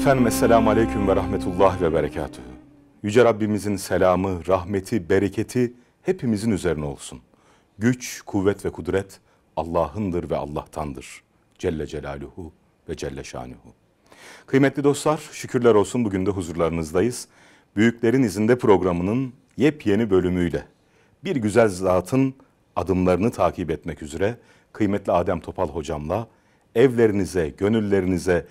Efendim Esselamu Aleyküm ve Rahmetullah ve Berekatuhu. Yüce Rabbimizin selamı, rahmeti, bereketi hepimizin üzerine olsun. Güç, kuvvet ve kudret Allah'ındır ve Allah'tandır. Celle Celaluhu ve Celle Şanuhu. Kıymetli dostlar, şükürler olsun bugün de huzurlarınızdayız. Büyüklerin izinde programının yepyeni bölümüyle bir güzel zatın adımlarını takip etmek üzere kıymetli Adem Topal hocamla evlerinize, gönüllerinize,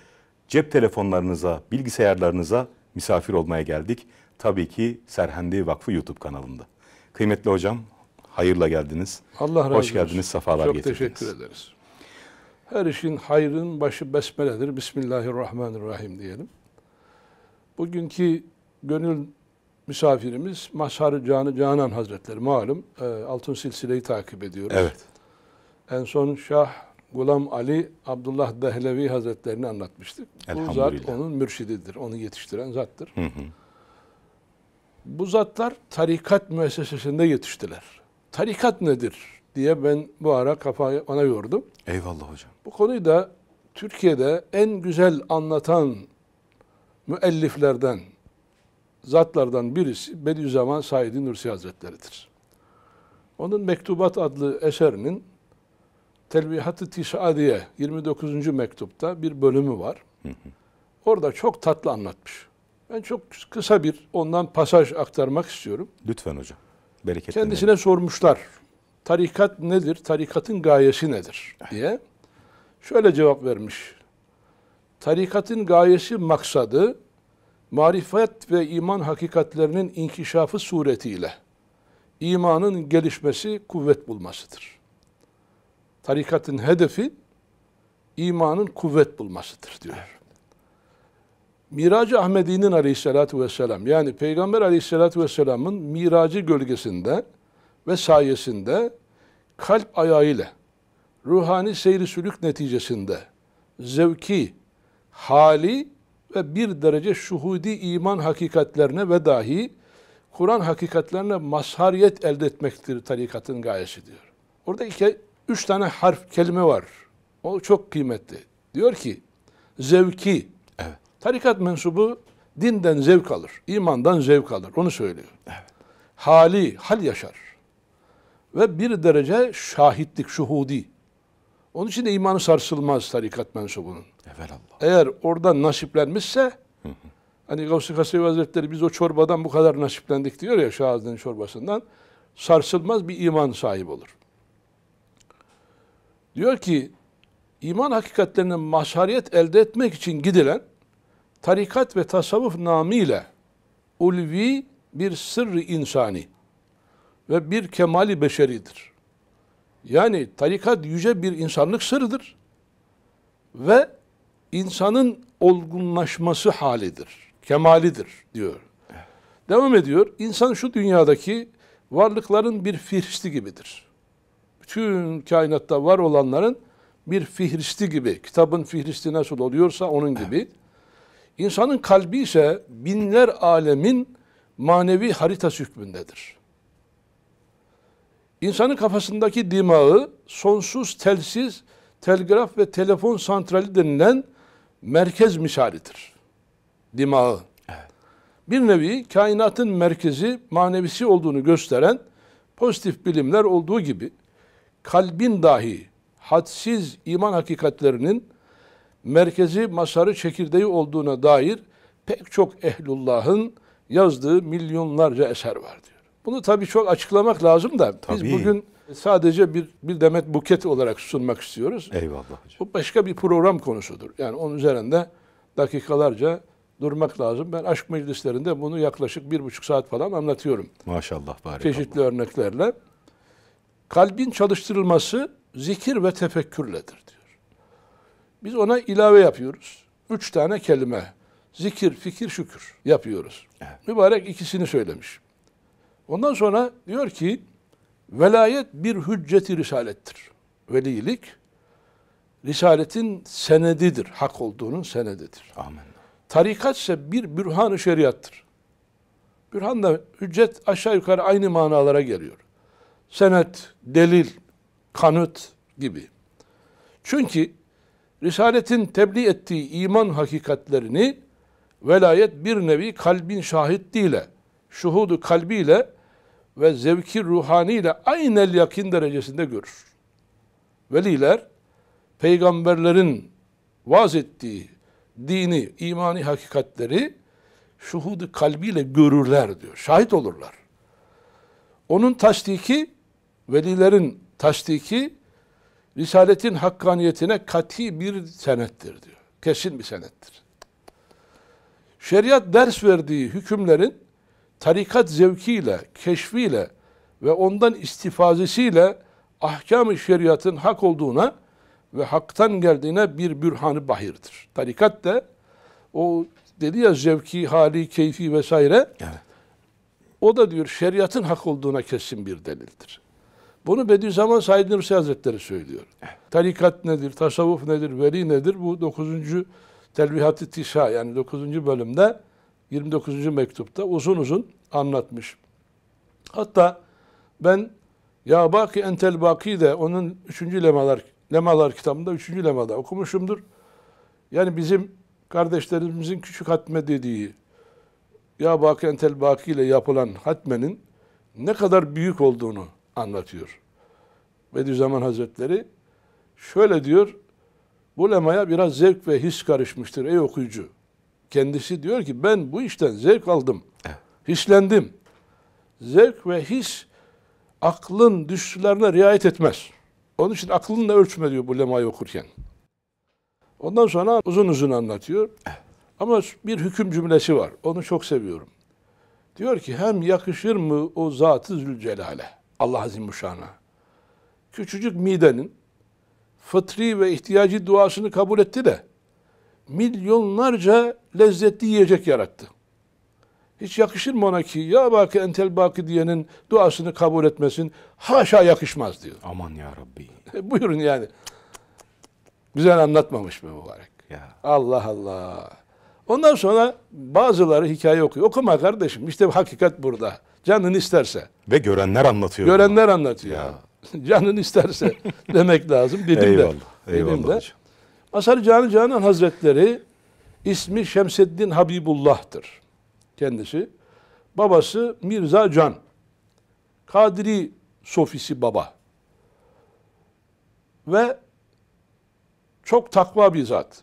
cep telefonlarınıza, bilgisayarlarınıza misafir olmaya geldik. Tabii ki Serhendi Vakfı YouTube kanalında. Kıymetli hocam, hayırla geldiniz. Allah razı olsun. Hoş geldiniz, sefalar Çok getirdiniz. Çok teşekkür ederiz. Her işin hayrın başı besmeledir. Bismillahirrahmanirrahim diyelim. Bugünkü gönül misafirimiz Mazhar Canı Canan Hazretleri malum. E, Altın Silsile'yi takip ediyoruz. Evet. En son Şah Gulam Ali Abdullah Dehlevi Hazretlerini anlatmıştık. Bu zat onun mürşididir. Onu yetiştiren zattır. Hı hı. Bu zatlar tarikat müessesesinde yetiştiler. Tarikat nedir diye ben bu ara kafayı ona yordum. Eyvallah hocam. Bu konuyu da Türkiye'de en güzel anlatan müelliflerden, zatlardan birisi Bediüzzaman Said Nursi Hazretleri'dir. Onun Mektubat adlı eserinin Telbihat-ı Tişadiye 29. mektupta bir bölümü var. Orada çok tatlı anlatmış. Ben çok kısa bir ondan pasaj aktarmak istiyorum. Lütfen hocam. Bereketli Kendisine dinleyin. sormuşlar. Tarikat nedir? Tarikatın gayesi nedir? diye. Şöyle cevap vermiş. Tarikatın gayesi maksadı marifet ve iman hakikatlerinin inkişafı suretiyle imanın gelişmesi, kuvvet bulmasıdır tarikatın hedefi imanın kuvvet bulmasıdır diyor. Miracı Ahmedi'nin aleyhissalatü vesselam yani Peygamber aleyhissalatü vesselamın miracı gölgesinde ve sayesinde kalp ayağıyla ruhani seyri sülük neticesinde zevki, hali ve bir derece şuhudi iman hakikatlerine ve dahi Kur'an hakikatlerine mazhariyet elde etmektir tarikatın gayesi diyor. Orada iki üç tane harf, kelime var. O çok kıymetli. Diyor ki, zevki. Evet. Tarikat mensubu dinden zevk alır, imandan zevk alır. Onu söylüyor. Evet. Hali, hal yaşar. Ve bir derece şahitlik, şuhudi. Onun için de imanı sarsılmaz tarikat mensubunun. Evelallah. Eğer oradan nasiplenmişse, hani Gavs-ı Kasevi Hazretleri biz o çorbadan bu kadar nasiplendik diyor ya Şah çorbasından, sarsılmaz bir iman sahibi olur. Diyor ki iman hakikatlerinin mazhariyet elde etmek için gidilen tarikat ve tasavvuf namıyla ulvi bir sırrı insani ve bir kemali beşeridir. Yani tarikat yüce bir insanlık sırrıdır ve insanın olgunlaşması halidir, kemalidir diyor. Devam ediyor. İnsan şu dünyadaki varlıkların bir firsti gibidir bütün kainatta var olanların bir fihristi gibi, kitabın fihristi nasıl oluyorsa onun gibi. İnsanın kalbi ise binler alemin manevi haritası hükmündedir. İnsanın kafasındaki dimağı sonsuz telsiz, telgraf ve telefon santrali denilen merkez misalidir. Dimağı. Evet. Bir nevi kainatın merkezi, manevisi olduğunu gösteren pozitif bilimler olduğu gibi kalbin dahi hadsiz iman hakikatlerinin merkezi, masarı, çekirdeği olduğuna dair pek çok ehlullahın yazdığı milyonlarca eser var diyor. Bunu tabii çok açıklamak lazım da biz bugün sadece bir, bir demet buket olarak sunmak istiyoruz. Eyvallah hocam. Bu başka bir program konusudur. Yani onun üzerinde dakikalarca durmak lazım. Ben aşk meclislerinde bunu yaklaşık bir buçuk saat falan anlatıyorum. Maşallah. Bari Çeşitli Allah. örneklerle kalbin çalıştırılması zikir ve tefekkürledir diyor. Biz ona ilave yapıyoruz. Üç tane kelime. Zikir, fikir, şükür yapıyoruz. Evet. Mübarek ikisini söylemiş. Ondan sonra diyor ki velayet bir hücceti risalettir. Velilik risaletin senedidir. Hak olduğunun senedidir. Amin. Tarikat ise bir bürhan-ı şeriattır. Bürhan da hüccet aşağı yukarı aynı manalara geliyor senet, delil, kanıt gibi. Çünkü Risaletin tebliğ ettiği iman hakikatlerini velayet bir nevi kalbin şahitliğiyle, şuhudu kalbiyle ve zevki ruhaniyle aynı el yakin derecesinde görür. Veliler, peygamberlerin vaaz ettiği dini, imani hakikatleri şuhudu kalbiyle görürler diyor. Şahit olurlar. Onun tasdiki velilerin tasdiki risaletin hakkaniyetine kati bir senettir diyor. Kesin bir senettir. Şeriat ders verdiği hükümlerin tarikat zevkiyle, keşfiyle ve ondan istifazesiyle ahkam-ı şeriatın hak olduğuna ve haktan geldiğine bir bürhanı bahirdir. Tarikat da o dedi ya zevki, hali, keyfi vesaire. Evet. O da diyor şeriatın hak olduğuna kesin bir delildir. Bunu Bediüzzaman Said Nursi Hazretleri söylüyor. Tarikat nedir, tasavvuf nedir, veri nedir? Bu 9. Telbihat-ı Tişa yani 9. bölümde 29. mektupta uzun uzun anlatmış. Hatta ben Ya Baki Entel Baki de onun 3. lemalar, lemalar kitabında 3. lemalar okumuşumdur. Yani bizim kardeşlerimizin küçük hatme dediği Ya Baki Entel Baki ile yapılan hatmenin ne kadar büyük olduğunu anlatıyor. Bediüzzaman Hazretleri şöyle diyor, bu lemaya biraz zevk ve his karışmıştır ey okuyucu. Kendisi diyor ki ben bu işten zevk aldım, hislendim. Zevk ve his aklın düşlerine riayet etmez. Onun için aklını aklınla ölçme diyor bu lemayı okurken. Ondan sonra uzun uzun anlatıyor. Ama bir hüküm cümlesi var. Onu çok seviyorum. Diyor ki hem yakışır mı o zatı zülcelale? Allah Azim Azimuşşan'a. Küçücük midenin fıtri ve ihtiyacı duasını kabul etti de milyonlarca lezzetli yiyecek yarattı. Hiç yakışır mı ona ki ya baki entel baki diyenin duasını kabul etmesin? Haşa yakışmaz diyor. Aman ya Rabbi. E, buyurun yani. Güzel anlatmamış mı mübarek? Ya. Allah Allah. Ondan sonra bazıları hikaye okuyor. Okuma kardeşim. İşte hakikat burada. Canın isterse. Ve görenler anlatıyor. Görenler bunu. anlatıyor. Ya. Canın isterse demek lazım dedim eyvallah, de. Eyvallah. Dedim de. Hocam. Masar Cani Canan Hazretleri ismi Şemseddin Habibullah'tır. Kendisi. Babası Mirza Can. Kadiri sofisi baba. Ve çok takva bir zat.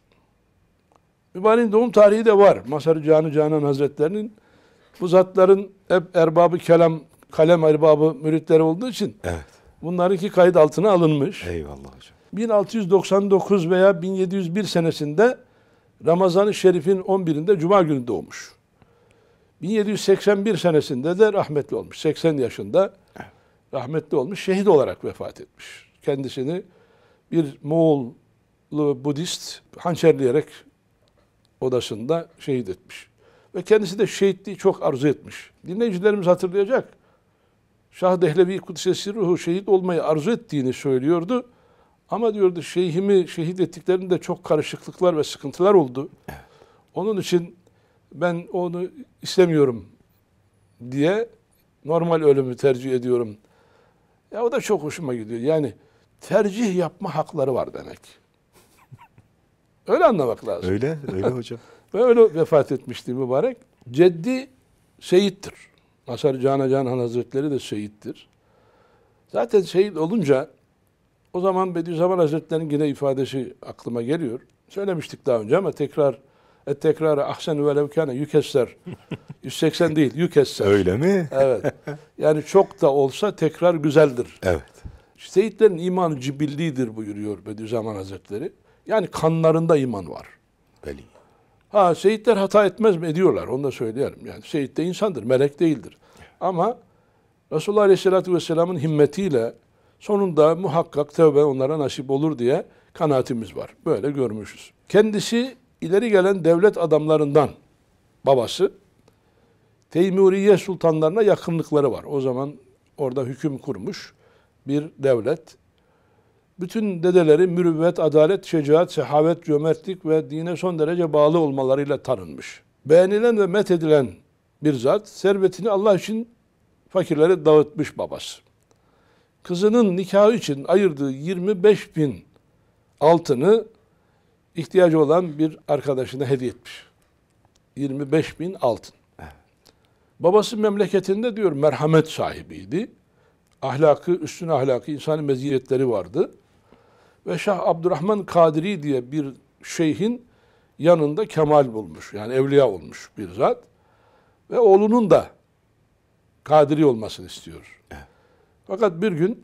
Mübareğin doğum tarihi de var. Masar-ı Canı Canan Hazretlerinin bu zatların hep erbabı kelam, kalem erbabı müritleri olduğu için evet. bunlarınki kayıt altına alınmış. Eyvallah hocam. 1699 veya 1701 senesinde Ramazan-ı Şerif'in 11'inde Cuma günü doğmuş. 1781 senesinde de rahmetli olmuş. 80 yaşında evet. rahmetli olmuş. Şehit olarak vefat etmiş. Kendisini bir Moğollu Budist hançerleyerek odasında şehit etmiş. Ve kendisi de şehitliği çok arzu etmiş. Dinleyicilerimiz hatırlayacak. Şah Dehlevi Kudüs'e ruhu şehit olmayı arzu ettiğini söylüyordu. Ama diyordu şeyhimi şehit ettiklerinde çok karışıklıklar ve sıkıntılar oldu. Onun için ben onu istemiyorum diye normal ölümü tercih ediyorum. Ya o da çok hoşuma gidiyor. Yani tercih yapma hakları var demek. Öyle anlamak lazım. Öyle, öyle hocam. Ve öyle vefat etmişti mübarek. Ceddi şehittir. Masar Cana Canan Hazretleri de şehittir. Zaten şehit olunca o zaman Bediüzzaman Hazretleri'nin yine ifadesi aklıma geliyor. Söylemiştik daha önce ama tekrar et tekrarı ahsen ve levkane yükesler. 180 değil yükesler. Öyle mi? evet. Yani çok da olsa tekrar güzeldir. Evet. Şehitlerin imanı cibillidir buyuruyor Bediüzzaman Hazretleri. Yani kanlarında iman var. Veli. Ha şehitler hata etmez mi? Ediyorlar. Onu da söyleyelim. Yani şehit de insandır. Melek değildir. Ama Resulullah Aleyhisselatü Vesselam'ın himmetiyle sonunda muhakkak tövbe onlara nasip olur diye kanaatimiz var. Böyle görmüşüz. Kendisi ileri gelen devlet adamlarından babası Teymuriye sultanlarına yakınlıkları var. O zaman orada hüküm kurmuş bir devlet bütün dedeleri mürüvvet, adalet, şecaat, sehavet, cömertlik ve dine son derece bağlı olmalarıyla tanınmış. Beğenilen ve met edilen bir zat servetini Allah için fakirlere dağıtmış babası. Kızının nikahı için ayırdığı 25 bin altını ihtiyacı olan bir arkadaşına hediye etmiş. 25 bin altın. Evet. Babası memleketinde diyor merhamet sahibiydi. Ahlakı, üstün ahlakı, insani meziyetleri vardı ve Şah Abdurrahman Kadiri diye bir şeyhin yanında kemal bulmuş. Yani evliya olmuş bir zat. Ve oğlunun da Kadiri olmasını istiyor. Fakat bir gün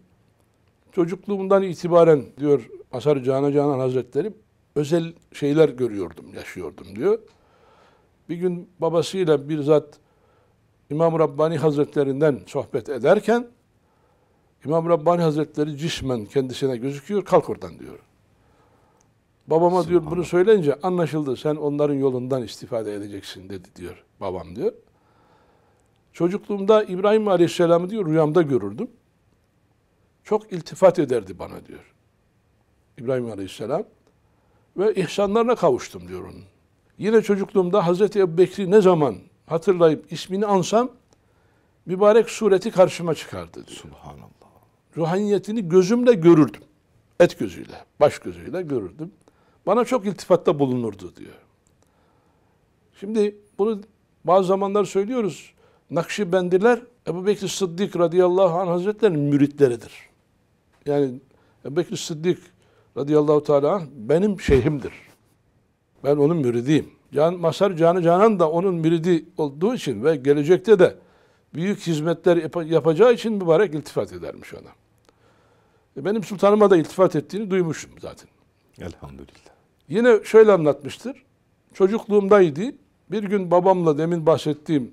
çocukluğumdan itibaren diyor Asar Cana Canan Hazretleri özel şeyler görüyordum, yaşıyordum diyor. Bir gün babasıyla bir zat İmam Rabbani Hazretlerinden sohbet ederken İmam Rabbani Hazretleri cismen kendisine gözüküyor, kalk oradan diyor. Babama diyor bunu söyleyince anlaşıldı. Sen onların yolundan istifade edeceksin dedi diyor babam diyor. Çocukluğumda İbrahim Aleyhisselam'ı diyor rüyamda görürdüm. Çok iltifat ederdi bana diyor. İbrahim Aleyhisselam. Ve ihsanlarına kavuştum diyor onun. Yine çocukluğumda Hazreti Ebu Bekri ne zaman hatırlayıp ismini ansam mübarek sureti karşıma çıkardı diyor. Subhanallah ruhaniyetini gözümle görürdüm. Et gözüyle, baş gözüyle görürdüm. Bana çok iltifatta bulunurdu diyor. Şimdi bunu bazı zamanlar söylüyoruz. Nakşibendiler Ebu Bekir Sıddık radıyallahu anh hazretlerinin müritleridir. Yani Ebu Bekir Sıddık radıyallahu teala benim şeyhimdir. Ben onun müridiyim. Can, Masar Canı Canan da onun müridi olduğu için ve gelecekte de büyük hizmetler yap yapacağı için mübarek iltifat edermiş ona. E, benim sultanıma da iltifat ettiğini duymuşum zaten. Elhamdülillah. Yine şöyle anlatmıştır. Çocukluğumdaydı. Bir gün babamla demin bahsettiğim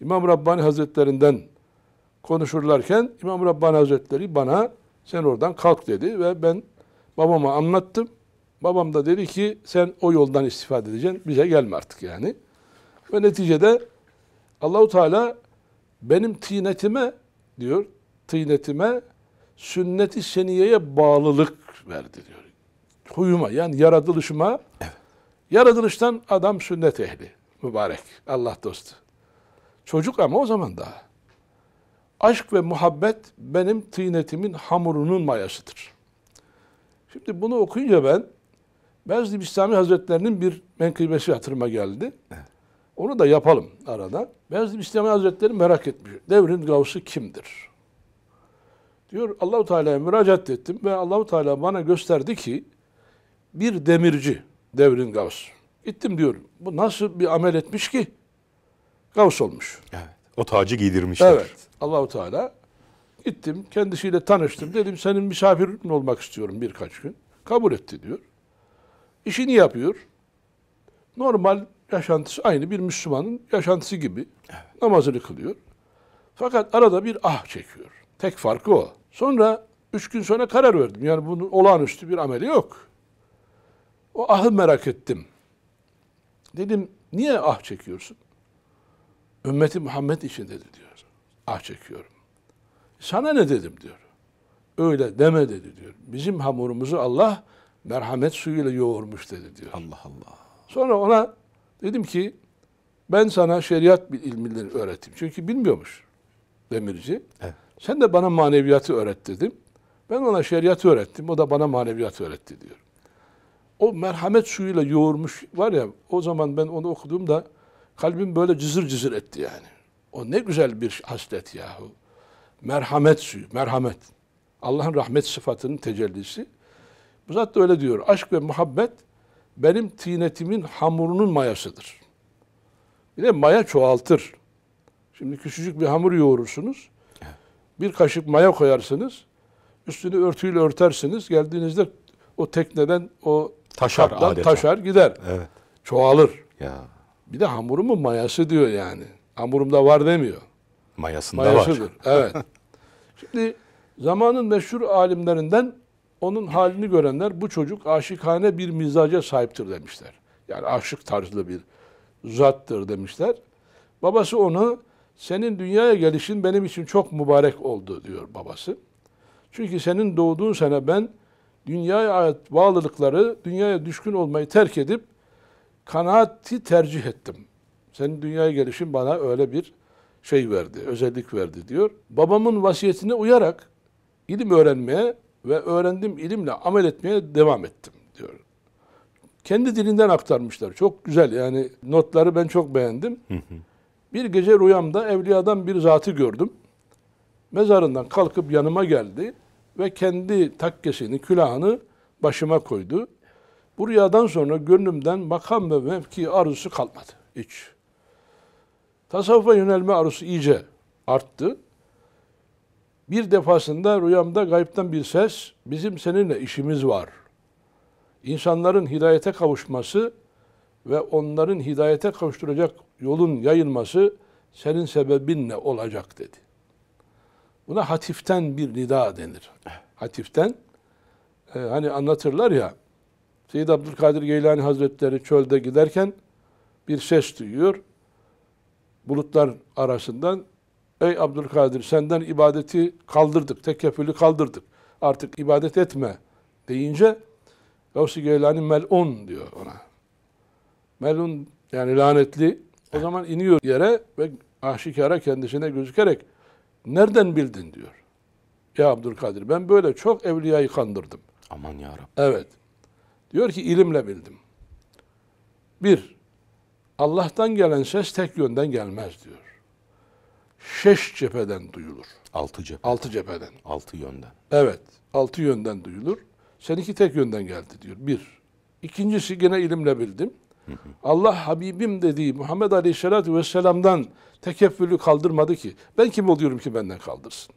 İmam Rabbani Hazretlerinden konuşurlarken İmam Rabbani Hazretleri bana sen oradan kalk dedi ve ben babama anlattım. Babam da dedi ki sen o yoldan istifade edeceksin. Bize gelme artık yani. Ve neticede Allahu Teala benim tinetime diyor. Tinetime sünnet-i seniyeye bağlılık verdi diyor. Huyuma yani yaratılışıma evet. yaratılıştan adam sünnet ehli mübarek Allah dostu. Çocuk ama o zaman daha. Aşk ve muhabbet benim tıynetimin hamurunun mayasıdır. Şimdi bunu okuyunca ben Mezlib İslami Hazretlerinin bir menkıbesi hatırıma geldi. Evet. Onu da yapalım arada. Mezlib İslami Hazretleri merak etmiş. Devrin gavsı kimdir? Diyor Allahu Teala'ya müracaat ettim ve Allahu Teala bana gösterdi ki bir demirci devrin Gavs. Gittim diyorum. Bu nasıl bir amel etmiş ki? Gavs olmuş. Evet. O tacı giydirmişler. Evet. Allahu Teala gittim kendisiyle tanıştım. Dedim senin misafirin olmak istiyorum birkaç gün. Kabul etti diyor. İşini yapıyor. Normal yaşantısı aynı bir Müslümanın yaşantısı gibi. Evet. Namazını kılıyor. Fakat arada bir ah çekiyor. Tek farkı o. Sonra üç gün sonra karar verdim. Yani bunun olağanüstü bir ameli yok. O ahı merak ettim. Dedim niye ah çekiyorsun? Ümmeti Muhammed için dedi diyor. Ah çekiyorum. Sana ne dedim diyor. Öyle deme dedi diyor. Bizim hamurumuzu Allah merhamet suyuyla yoğurmuş dedi diyor. Allah Allah. Sonra ona dedim ki ben sana şeriat bir ilmileri öğrettim. Çünkü bilmiyormuş demirci. Evet. Sen de bana maneviyatı öğret dedim. Ben ona şeriatı öğrettim. O da bana maneviyatı öğretti diyor. O merhamet suyuyla yoğurmuş var ya o zaman ben onu okuduğumda kalbim böyle cızır cızır etti yani. O ne güzel bir haslet yahu. Merhamet suyu, merhamet. Allah'ın rahmet sıfatının tecellisi. Bu zat da öyle diyor. Aşk ve muhabbet benim tinetimin hamurunun mayasıdır. Bir de maya çoğaltır. Şimdi küçücük bir hamur yoğurursunuz. Bir kaşık maya koyarsınız. Üstünü örtüyle örtersiniz. Geldiğinizde o tekneden o taşar adeta. taşar gider. Evet. Çoğalır. Ya. Bir de hamurumun mayası diyor yani. Hamurumda var demiyor. Mayasında Mayasıdır. var. Evet. Şimdi zamanın meşhur alimlerinden onun halini görenler bu çocuk aşikane bir mizaca sahiptir demişler. Yani aşık tarzlı bir zattır demişler. Babası onu senin dünyaya gelişin benim için çok mübarek oldu diyor babası. Çünkü senin doğduğun sene ben dünyaya ait bağlılıkları, dünyaya düşkün olmayı terk edip kanaati tercih ettim. Senin dünyaya gelişin bana öyle bir şey verdi, özellik verdi diyor. Babamın vasiyetine uyarak ilim öğrenmeye ve öğrendim ilimle amel etmeye devam ettim diyor. Kendi dilinden aktarmışlar. Çok güzel yani notları ben çok beğendim. Hı hı. Bir gece rüyamda evliyadan bir zatı gördüm. Mezarından kalkıp yanıma geldi ve kendi takkesini, külahını başıma koydu. Bu rüyadan sonra gönlümden makam ve mevki arzusu kalmadı hiç. Tasavvufa yönelme arzusu iyice arttı. Bir defasında rüyamda gayipten bir ses, bizim seninle işimiz var. İnsanların hidayete kavuşması ve onların hidayete kavuşturacak yolun yayılması senin ne olacak dedi. Buna hatiften bir nida denir. Hatiften e, hani anlatırlar ya Seyyid Abdülkadir Geylani Hazretleri çölde giderken bir ses duyuyor. Bulutlar arasından Ey Abdülkadir senden ibadeti kaldırdık, tekkefülü kaldırdık. Artık ibadet etme deyince Gavsi Geylani melun diyor ona. Melun yani lanetli o zaman iniyor yere ve aşikara kendisine gözükerek nereden bildin diyor. Ya Abdülkadir ben böyle çok evliyayı kandırdım. Aman ya Rabbi. Evet. Diyor ki ilimle bildim. Bir, Allah'tan gelen ses tek yönden gelmez diyor. Şeş cepheden duyulur. Altı cepheden. Altı cepheden. Altı yönden. Evet. Altı yönden duyulur. Seninki tek yönden geldi diyor. Bir. İkincisi gene ilimle bildim. Allah Habibim dediği Muhammed Aleyhisselatü Vesselam'dan tekeffülü kaldırmadı ki. Ben kim oluyorum ki benden kaldırsın?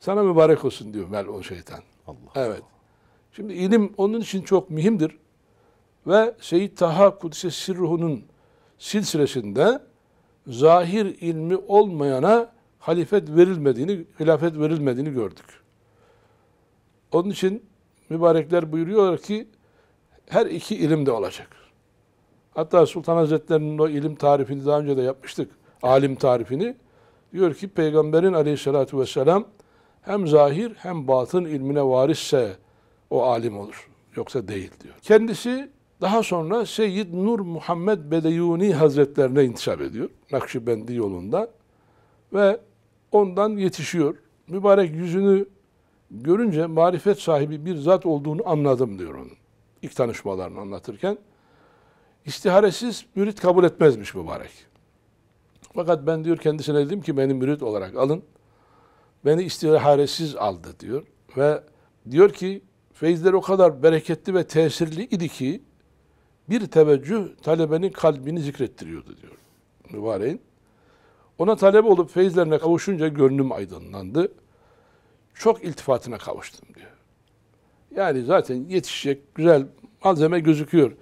Sana mübarek olsun diyor mel o şeytan. Allah evet. Şimdi ilim onun için çok mühimdir. Ve Seyyid Taha Kudüs'e Sirruhu'nun silsilesinde zahir ilmi olmayana halifet verilmediğini, hilafet verilmediğini gördük. Onun için mübarekler buyuruyorlar ki her iki ilimde olacak. Hatta Sultan Hazretleri'nin o ilim tarifini daha önce de yapmıştık. Alim tarifini. Diyor ki Peygamberin aleyhissalatü vesselam hem zahir hem batın ilmine varisse o alim olur. Yoksa değil diyor. Kendisi daha sonra Seyyid Nur Muhammed Bedeyuni Hazretlerine intisap ediyor. Nakşibendi yolunda. Ve ondan yetişiyor. Mübarek yüzünü görünce marifet sahibi bir zat olduğunu anladım diyor onun ilk tanışmalarını anlatırken istiharesiz mürit kabul etmezmiş mübarek. Fakat ben diyor kendisine dedim ki beni mürit olarak alın. Beni istiharesiz aldı diyor. Ve diyor ki feyizleri o kadar bereketli ve tesirli idi ki bir teveccüh talebenin kalbini zikrettiriyordu diyor mübareğin. Ona talep olup feyizlerine kavuşunca gönlüm aydınlandı. Çok iltifatına kavuştum diyor. Yani zaten yetişecek güzel malzeme gözüküyor.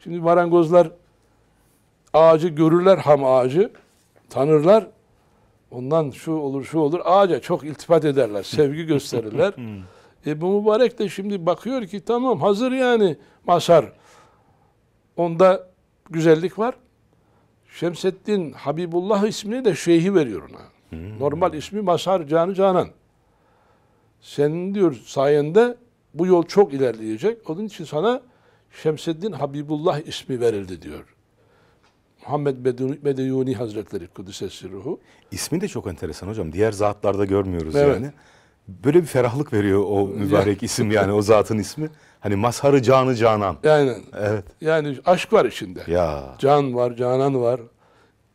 Şimdi marangozlar ağacı görürler ham ağacı tanırlar. Ondan şu olur şu olur ağaca çok iltifat ederler, sevgi gösterirler. Hmm. e bu mübarek de şimdi bakıyor ki tamam hazır yani masar. Onda güzellik var. Şemseddin Habibullah ismini de şeyhi veriyor ona. Hmm. Normal ismi Masar Canı Canan. Senin diyor sayende bu yol çok ilerleyecek. Onun için sana Şemseddin Habibullah ismi verildi diyor. Muhammed Bedeyuni Hazretleri Kudüs'e sirruhu. İsmi de çok enteresan hocam. Diğer zatlarda görmüyoruz evet. yani. Böyle bir ferahlık veriyor o mübarek isim yani o zatın ismi. Hani mazharı canı canan. Yani, evet. yani aşk var içinde. Ya. Can var, canan var.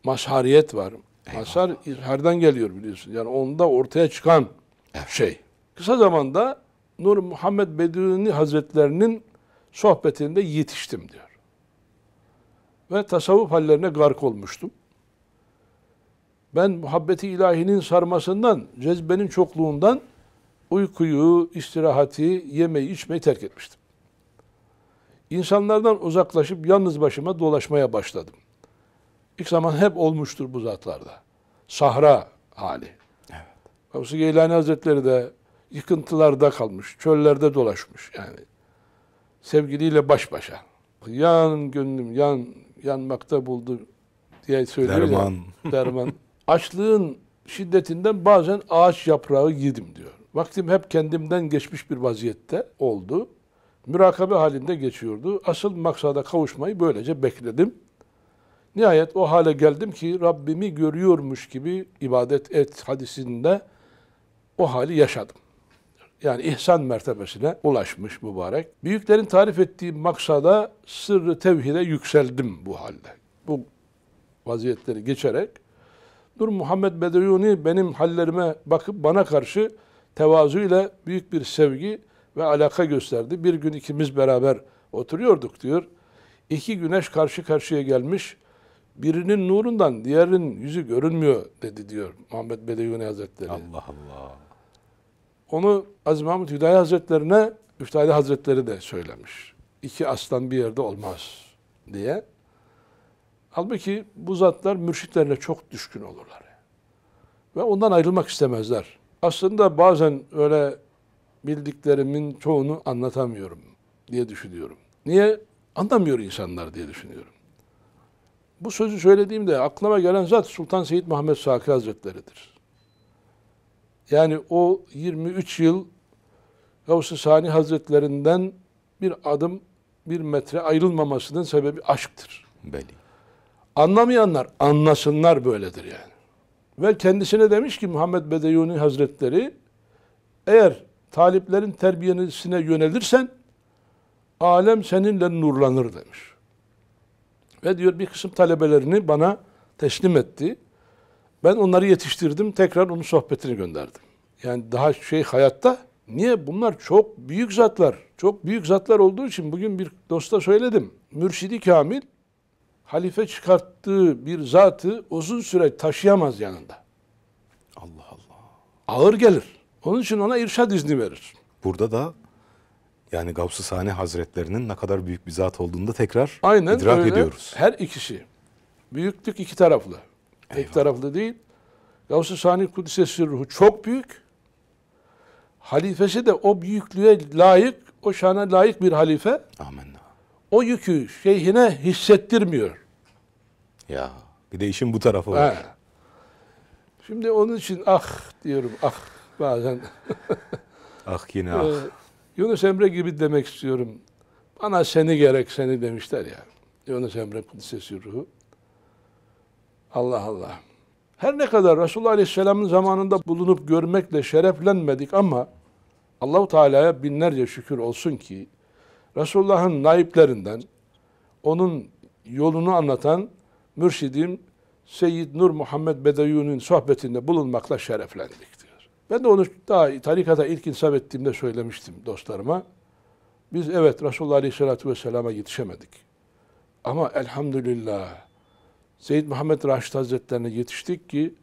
Mazhariyet var. Eyvallah. Mazhar izhardan geliyor biliyorsun. Yani onda ortaya çıkan evet. şey. Kısa zamanda Nur Muhammed Bediruni Hazretlerinin sohbetinde yetiştim diyor. Ve tasavvuf hallerine gark olmuştum. Ben muhabbeti ilahinin sarmasından, cezbenin çokluğundan uykuyu, istirahati, yemeği, içmeyi terk etmiştim. İnsanlardan uzaklaşıp yalnız başıma dolaşmaya başladım. İlk zaman hep olmuştur bu zatlarda. Sahra hali. Evet. Kavsi Geylani Hazretleri de yıkıntılarda kalmış, çöllerde dolaşmış yani. Sevgiliyle baş başa. Yan gönlüm yan yanmakta buldu diye söylüyor derman. ya. Derman. Açlığın şiddetinden bazen ağaç yaprağı yedim diyor. Vaktim hep kendimden geçmiş bir vaziyette oldu. Mürakabe halinde geçiyordu. Asıl maksada kavuşmayı böylece bekledim. Nihayet o hale geldim ki Rabbimi görüyormuş gibi ibadet et hadisinde o hali yaşadım yani ihsan mertebesine ulaşmış mübarek. Büyüklerin tarif ettiği maksada sırrı tevhide yükseldim bu halde. Bu vaziyetleri geçerek Dur Muhammed Bedevuni benim hallerime bakıp bana karşı tevazu ile büyük bir sevgi ve alaka gösterdi. Bir gün ikimiz beraber oturuyorduk diyor. İki güneş karşı karşıya gelmiş. Birinin nurundan diğerinin yüzü görünmüyor dedi diyor Muhammed Bedevuni Hazretleri. Allah Allah. Onu Aziz Mahmut Hüdayi Hazretlerine Üftali Hazretleri de söylemiş. İki aslan bir yerde olmaz diye. Halbuki bu zatlar mürşitlerine çok düşkün olurlar. Ve ondan ayrılmak istemezler. Aslında bazen öyle bildiklerimin çoğunu anlatamıyorum diye düşünüyorum. Niye? Anlamıyor insanlar diye düşünüyorum. Bu sözü söylediğimde aklıma gelen zat Sultan Seyit Muhammed Saki Hazretleri'dir. Yani o 23 yıl Gavs-ı Sani Hazretlerinden bir adım, bir metre ayrılmamasının sebebi aşktır. Belli. Anlamayanlar anlasınlar böyledir yani. Ve kendisine demiş ki Muhammed Bedeyuni Hazretleri eğer taliplerin terbiyesine yönelirsen alem seninle nurlanır demiş. Ve diyor bir kısım talebelerini bana teslim etti. Ben onları yetiştirdim, tekrar onun sohbetini gönderdim. Yani daha şey hayatta, niye? Bunlar çok büyük zatlar. Çok büyük zatlar olduğu için bugün bir dosta söyledim. Mürşidi Kamil, halife çıkarttığı bir zatı uzun süre taşıyamaz yanında. Allah Allah. Ağır gelir. Onun için ona irşad izni verir. Burada da yani Gavs-ı Sani Hazretlerinin ne kadar büyük bir zat olduğunu da tekrar Aynen idrak öyle. ediyoruz. Her ikisi. Büyüklük iki taraflı. Eyvallah. Tek taraflı değil. Gavs-ı Sani Kudüs'e sırruhu çok büyük. Halifesi de o büyüklüğe layık, o şana layık bir halife. Amin. O yükü şeyhine hissettirmiyor. Ya bir de işin bu tarafı var. He. Şimdi onun için ah diyorum ah bazen. ah yine ee, ah. Ee, Yunus Emre gibi demek istiyorum. Bana seni gerek seni demişler ya. Yunus Emre Kudüs'e ruhu. Allah Allah. Her ne kadar Resulullah Aleyhisselam'ın zamanında bulunup görmekle şereflenmedik ama Allahu Teala'ya binlerce şükür olsun ki Resulullah'ın naiplerinden onun yolunu anlatan mürşidim Seyyid Nur Muhammed Bedeyu'nun sohbetinde bulunmakla şereflendik diyor. Ben de onu daha tarikata ilk insaf ettiğimde söylemiştim dostlarıma. Biz evet Resulullah Aleyhisselatü Vesselam'a yetişemedik. Ama elhamdülillah Seyyid Muhammed Raşid Hazretlerine yetiştik ki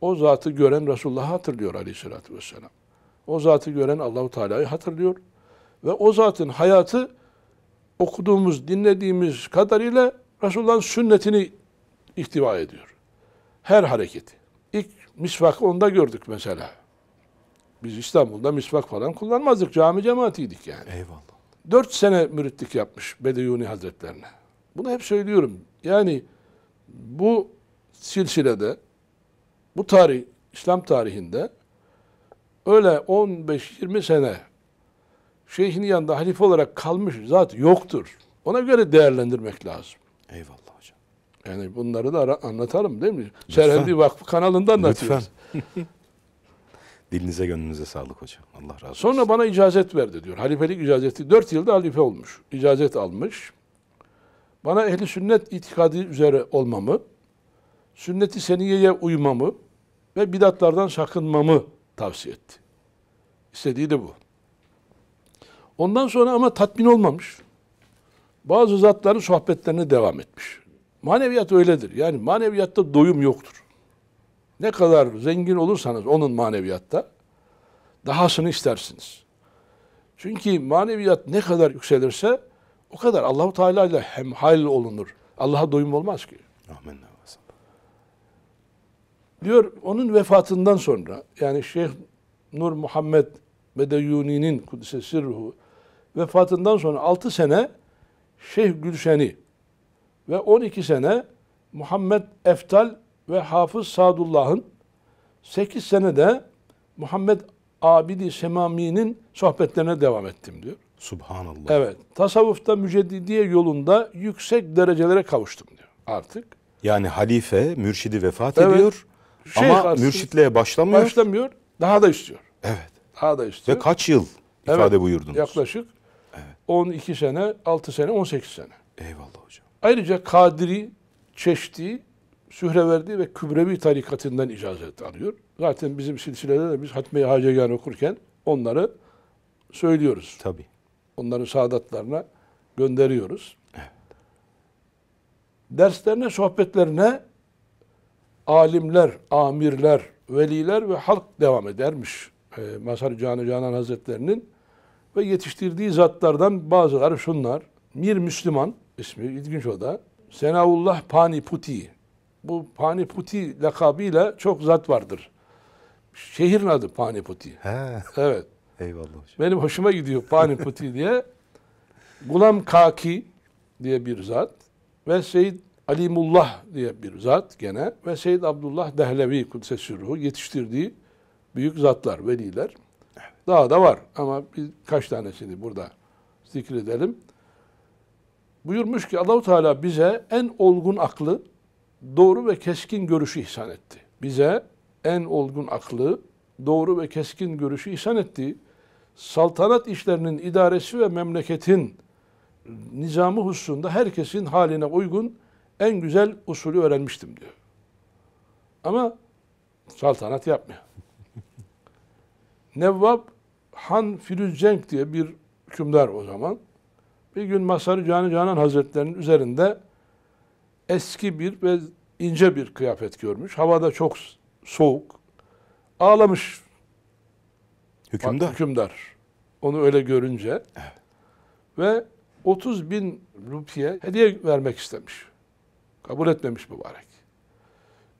o zatı gören Resulullah'ı hatırlıyor aleyhissalatü vesselam. O zatı gören Allahu Teala'yı hatırlıyor. Ve o zatın hayatı okuduğumuz, dinlediğimiz kadarıyla Resulullah'ın sünnetini ihtiva ediyor. Her hareketi. İlk misvakı onda gördük mesela. Biz İstanbul'da misvak falan kullanmazdık. Cami cemaatiydik yani. Eyvallah. Dört sene müritlik yapmış Bedeyuni Hazretlerine. Bunu hep söylüyorum. Yani bu silsilede bu tarih İslam tarihinde öyle 15-20 sene şeyhin yanında halife olarak kalmış zat yoktur. Ona göre değerlendirmek lazım. Eyvallah hocam. Yani bunları da anlatalım değil mi? Lütfen. Serhendi Vakfı kanalından anlatıyoruz. Lütfen. Dilinize gönlünüze sağlık hocam. Allah razı olsun. Sonra bana icazet verdi diyor. Halifelik icazeti. Dört yılda halife olmuş. İcazet almış. Bana ehli sünnet itikadı üzere olmamı, sünneti seniyeye uymamı ve bidatlardan sakınmamı tavsiye etti. İstediği de bu. Ondan sonra ama tatmin olmamış. Bazı zatların sohbetlerine devam etmiş. Maneviyat öyledir. Yani maneviyatta doyum yoktur. Ne kadar zengin olursanız onun maneviyatta dahasını istersiniz. Çünkü maneviyat ne kadar yükselirse o kadar. Allahu Teala ile hemhal olunur. Allah'a doyum olmaz ki. Amin. Diyor onun vefatından sonra yani Şeyh Nur Muhammed Bedeyuni'nin Kudüs'e sirruhu vefatından sonra 6 sene Şeyh Gülşeni ve 12 sene Muhammed Eftal ve Hafız Sadullah'ın 8 sene de Muhammed Abidi Semami'nin sohbetlerine devam ettim diyor. Subhanallah. Evet. Tasavvufta müceddidiye yolunda yüksek derecelere kavuştum diyor artık. Yani halife, mürşidi vefat evet. ediyor şey ama mürşitliğe başlamıyor. Başlamıyor. Daha da istiyor. Evet. Daha da istiyor. Ve kaç yıl ifade evet, buyurdunuz? Yaklaşık evet. 12 sene, 6 sene, 18 sene. Eyvallah hocam. Ayrıca Kadiri, Çeşti, Sühreverdi ve Kübrevi tarikatından icazet alıyor. Zaten bizim silsilede de biz Hatme-i Hacegan okurken onları söylüyoruz. Tabii. Onların saadatlarına gönderiyoruz. Derslerine, sohbetlerine alimler, amirler, veliler ve halk devam edermiş. E, ee, Mazhar Cani Canan Hazretlerinin ve yetiştirdiği zatlardan bazıları şunlar. Mir Müslüman ismi ilginç o da. Senaullah Paniputi. Bu Paniputi lakabıyla çok zat vardır. Şehrin adı Paniputi. He. Evet. Eyvallah hocam. Benim hoşuma gidiyor Pani Puti diye. Gulam Kaki diye bir zat ve Seyyid Alimullah diye bir zat gene ve Seyyid Abdullah Dehlevi Kudse Sürruhu yetiştirdiği büyük zatlar, veliler. Daha da var ama biz kaç tanesini burada zikredelim. Buyurmuş ki Allahu Teala bize en olgun aklı, doğru ve keskin görüşü ihsan etti. Bize en olgun aklı, doğru ve keskin görüşü ihsan etti saltanat işlerinin idaresi ve memleketin nizamı hususunda herkesin haline uygun en güzel usulü öğrenmiştim diyor. Ama saltanat yapmıyor. Nevvab Han Firuzcenk diye bir hükümdar o zaman. Bir gün Masar-ı Cani Canan Hazretleri'nin üzerinde eski bir ve ince bir kıyafet görmüş. Havada çok soğuk. Ağlamış Hükümdar. Hükümdar. Onu öyle görünce evet. ve 30 bin rupiye hediye vermek istemiş. Kabul etmemiş mübarek.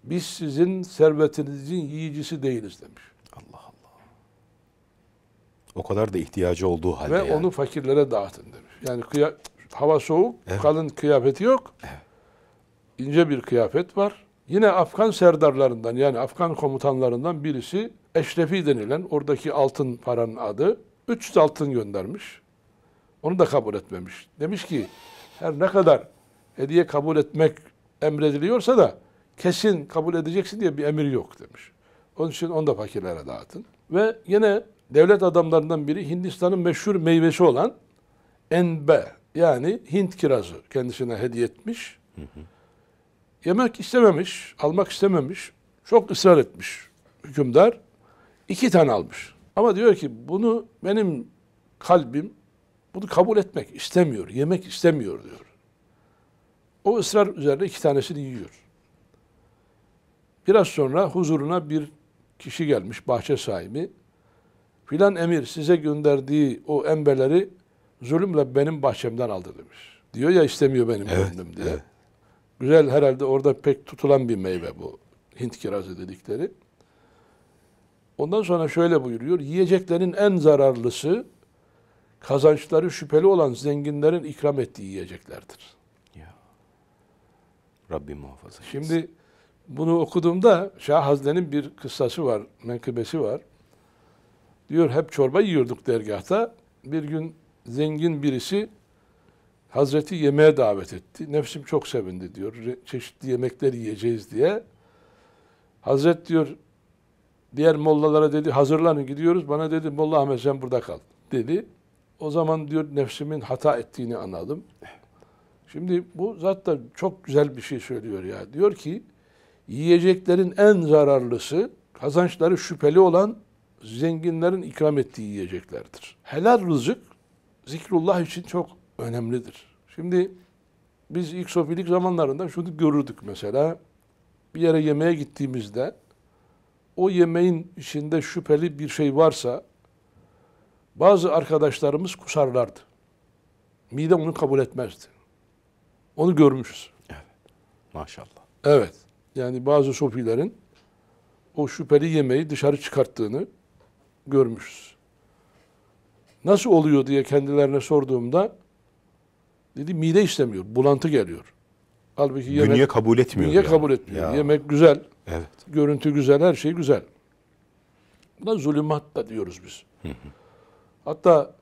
Biz sizin servetinizin yiyicisi değiliz demiş. Allah Allah. O kadar da ihtiyacı olduğu halde Ve yani. onu fakirlere dağıtın demiş. Yani kıya hava soğuk, evet. kalın kıyafeti yok. Evet. İnce bir kıyafet var. Yine Afgan serdarlarından yani Afgan komutanlarından birisi Eşrefi denilen oradaki altın paranın adı 300 altın göndermiş. Onu da kabul etmemiş. Demiş ki her ne kadar hediye kabul etmek emrediliyorsa da kesin kabul edeceksin diye bir emir yok demiş. Onun için onu da fakirlere dağıtın. Ve yine devlet adamlarından biri Hindistan'ın meşhur meyvesi olan enbe yani Hint kirazı kendisine hediye etmiş. Hı hı. Yemek istememiş, almak istememiş. Çok ısrar etmiş hükümdar. İki tane almış. Ama diyor ki bunu benim kalbim bunu kabul etmek istemiyor, yemek istemiyor diyor. O ısrar üzerine iki tanesini yiyor. Biraz sonra huzuruna bir kişi gelmiş, bahçe sahibi. Filan emir size gönderdiği o emberleri zulümle benim bahçemden aldı demiş. Diyor ya istemiyor benim evet, gönlüm diye. Evet. Güzel herhalde orada pek tutulan bir meyve bu. Hint kirazı dedikleri. Ondan sonra şöyle buyuruyor. Yiyeceklerin en zararlısı kazançları şüpheli olan zenginlerin ikram ettiği yiyeceklerdir. Ya. Rabbim muhafaza Şimdi bunu okuduğumda Şah Hazretleri'nin bir kıssası var, menkıbesi var. Diyor hep çorba yiyorduk dergahta. Bir gün zengin birisi Hazreti yemeğe davet etti. Nefsim çok sevindi diyor. Çeşitli yemekler yiyeceğiz diye. Hazret diyor Diğer mollalara dedi hazırlanın gidiyoruz. Bana dedi Molla Ahmet sen burada kal dedi. O zaman diyor nefsimin hata ettiğini anladım. Şimdi bu zat da çok güzel bir şey söylüyor ya. Diyor ki yiyeceklerin en zararlısı kazançları şüpheli olan zenginlerin ikram ettiği yiyeceklerdir. Helal rızık zikrullah için çok önemlidir. Şimdi biz ilk sofilik zamanlarında şunu görürdük mesela. Bir yere yemeğe gittiğimizde o yemeğin içinde şüpheli bir şey varsa bazı arkadaşlarımız kusarlardı. Mide onu kabul etmezdi. Onu görmüşüz. Evet. Maşallah. Evet. Yani bazı sofilerin o şüpheli yemeği dışarı çıkarttığını görmüşüz. Nasıl oluyor diye kendilerine sorduğumda dedi mide istemiyor, bulantı geliyor. Halbuki yemek, Dünya kabul etmiyor. Dünya yani. kabul etmiyor. Ya. Yemek güzel. Evet. Görüntü güzel, her şey güzel. Buna zulümat da diyoruz biz. Hı hı. Hatta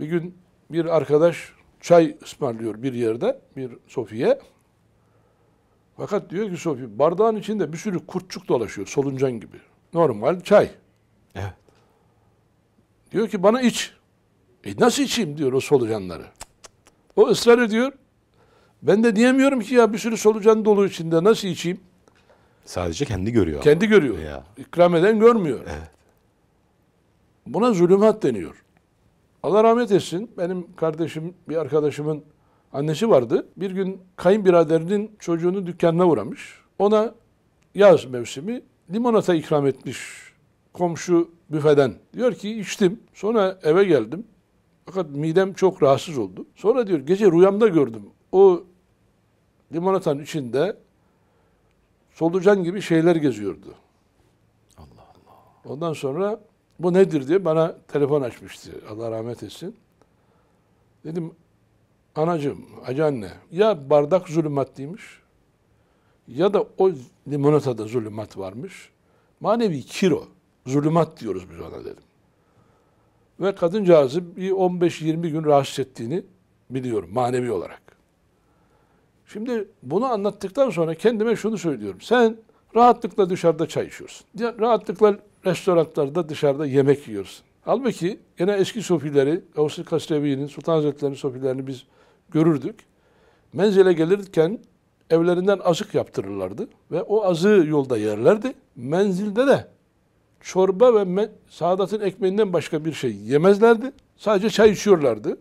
bir gün bir arkadaş çay ısmarlıyor bir yerde, bir Sofi'ye. Fakat diyor ki Sofi, bardağın içinde bir sürü kurtçuk dolaşıyor, soluncan gibi. Normal çay. Evet. Diyor ki bana iç. E nasıl içeyim diyor o solucanları. O ısrar ediyor. Ben de diyemiyorum ki ya bir sürü solucan dolu içinde nasıl içeyim? Sadece kendi görüyor. Kendi görüyor. Ya. İkram eden görmüyor. Evet. Buna zulümat deniyor. Allah rahmet etsin. Benim kardeşim, bir arkadaşımın annesi vardı. Bir gün kayınbiraderinin çocuğunu dükkanına uğramış. Ona yaz mevsimi limonata ikram etmiş komşu büfeden. Diyor ki içtim. Sonra eve geldim. Fakat midem çok rahatsız oldu. Sonra diyor gece rüyamda gördüm. O limonatanın içinde solucan gibi şeyler geziyordu. Allah Allah. Ondan sonra bu nedir diye bana telefon açmıştı. Allah rahmet etsin. Dedim anacığım, acı anne ya bardak zulümatlıymış ya da o limonatada zulümat varmış. Manevi kiro, zulümat diyoruz biz ona dedim. Ve kadıncağızı bir 15-20 gün rahatsız ettiğini biliyorum manevi olarak. Şimdi bunu anlattıktan sonra kendime şunu söylüyorum. Sen rahatlıkla dışarıda çay içiyorsun. rahatlıkla restoranlarda dışarıda yemek yiyorsun. Halbuki yine eski sofileri, Avusturya Kasrevi'nin, Sultan Hazretleri'nin sofilerini biz görürdük. Menzile gelirken evlerinden azık yaptırırlardı ve o azığı yolda yerlerdi. Menzilde de çorba ve me- Sadat'ın ekmeğinden başka bir şey yemezlerdi. Sadece çay içiyorlardı.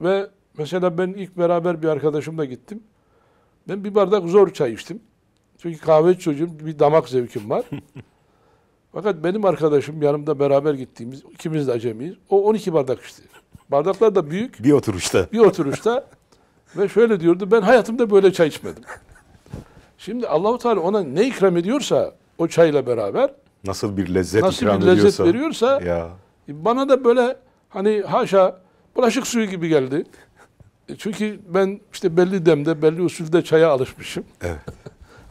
Ve Mesela ben ilk beraber bir arkadaşımla gittim. Ben bir bardak zor çay içtim. Çünkü kahve çocuğum bir damak zevkim var. Fakat benim arkadaşım yanımda beraber gittiğimiz, ikimiz de acemiyiz. O 12 bardak içti. Bardaklar da büyük. Bir oturuşta. Bir oturuşta. Ve şöyle diyordu, ben hayatımda böyle çay içmedim. Şimdi Allahu Teala ona ne ikram ediyorsa o çayla beraber nasıl bir lezzet nasıl ikram bir lezzet veriyorsa ya. bana da böyle hani haşa bulaşık suyu gibi geldi. Çünkü ben işte belli demde, belli usulde çaya alışmışım. Evet.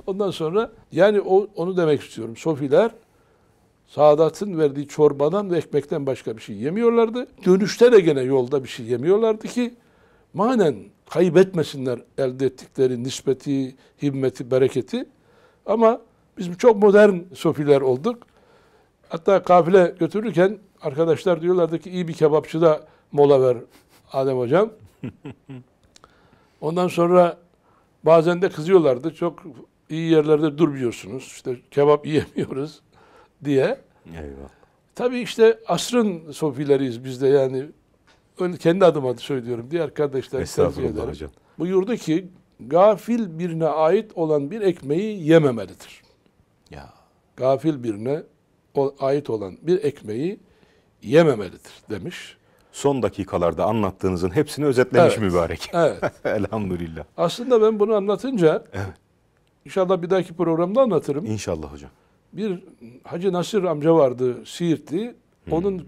Ondan sonra yani o, onu demek istiyorum. Sofiler Sadat'ın verdiği çorbadan ve ekmekten başka bir şey yemiyorlardı. Dönüşte de gene yolda bir şey yemiyorlardı ki manen kaybetmesinler elde ettikleri nispeti, himmeti, bereketi. Ama biz çok modern sofiler olduk. Hatta kafile götürürken arkadaşlar diyorlardı ki iyi bir kebapçıda mola ver Adem hocam. Ondan sonra bazen de kızıyorlardı. Çok iyi yerlerde durmuyorsunuz. İşte kebap yiyemiyoruz diye. Eyvah. Tabii işte asrın sofileriyiz biz de yani. Öyle kendi adıma söylüyorum. Diğer kardeşler Estağfurullah hocam. Buyurdu ki gafil birine ait olan bir ekmeği yememelidir. Ya. Gafil birine ait olan bir ekmeği yememelidir demiş son dakikalarda anlattığınızın hepsini özetlemiş evet. mübarek. Evet. Elhamdülillah. Aslında ben bunu anlatınca evet. inşallah bir dahaki programda anlatırım. İnşallah hocam. Bir Hacı Nasır amca vardı Siirtli. Hmm. Onun hmm.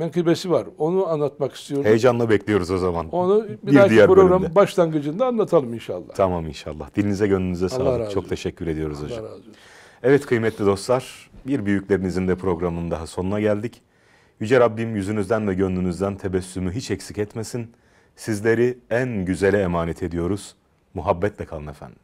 menkıbesi var. Onu anlatmak istiyorum. Heyecanla bekliyoruz o zaman. Onu bir, bir dahaki program başlangıcında anlatalım inşallah. Tamam inşallah. Dilinize gönlünüze Allah sağlık. Çok teşekkür ediyoruz Allah hocam. Razı olsun. Evet kıymetli dostlar, bir büyüklerinizin de programının daha sonuna geldik. Yüce Rabbim yüzünüzden ve gönlünüzden tebessümü hiç eksik etmesin. Sizleri en güzele emanet ediyoruz. Muhabbetle kalın efendim.